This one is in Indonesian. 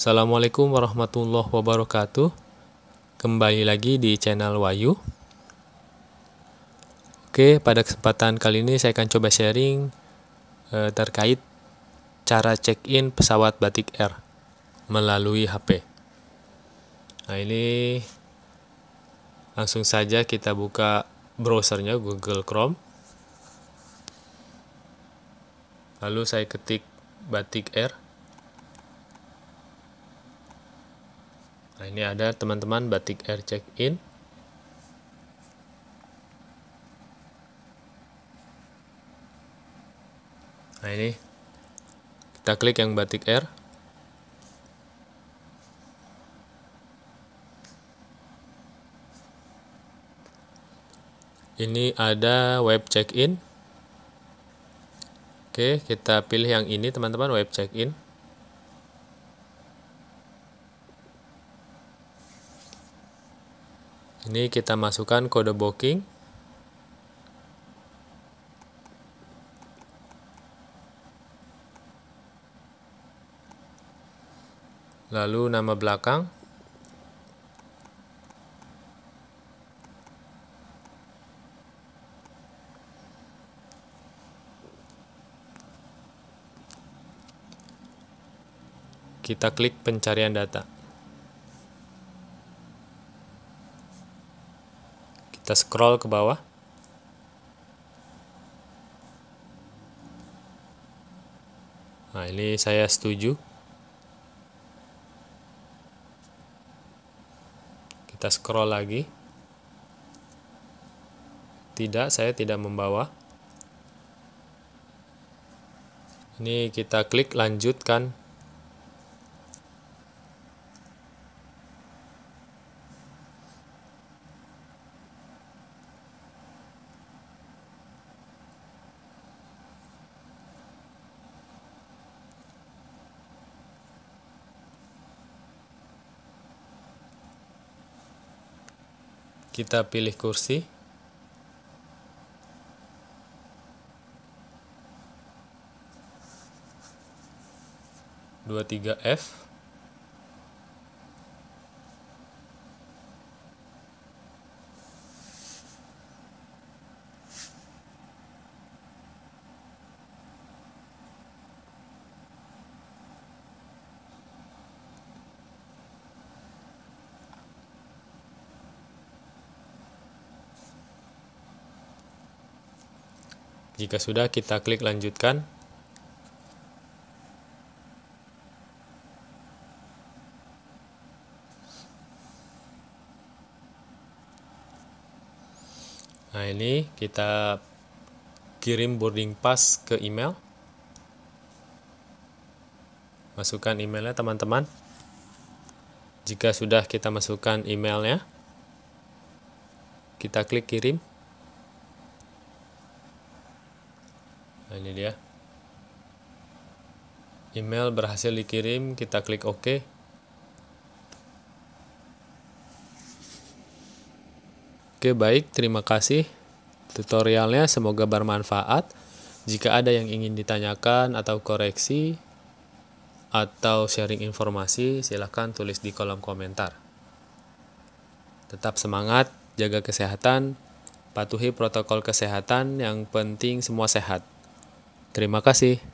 Assalamualaikum warahmatullahi wabarakatuh. Kembali lagi di channel Wayu. Oke, pada kesempatan kali ini saya akan coba sharing eh, terkait cara check-in pesawat Batik Air melalui HP. Nah, ini langsung saja kita buka browsernya Google Chrome. Lalu saya ketik Batik Air. Nah, ini ada teman-teman batik air check-in. Nah, ini kita klik yang batik air. Ini ada web check-in. Oke, kita pilih yang ini teman-teman, web check-in. Ini kita masukkan kode booking. Lalu nama belakang. Kita klik pencarian data. kita scroll ke bawah nah ini saya setuju kita scroll lagi tidak saya tidak membawa ini kita klik lanjutkan kita pilih kursi dua tiga F Jika sudah, kita klik lanjutkan. Nah, ini kita kirim boarding pass ke email. Masukkan emailnya, teman-teman. Jika sudah kita masukkan emailnya, kita klik kirim. nah, ini dia email berhasil dikirim kita klik OK Oke baik, terima kasih tutorialnya semoga bermanfaat. Jika ada yang ingin ditanyakan atau koreksi atau sharing informasi, silahkan tulis di kolom komentar. Tetap semangat, jaga kesehatan, patuhi protokol kesehatan yang penting semua sehat. Terima kasih.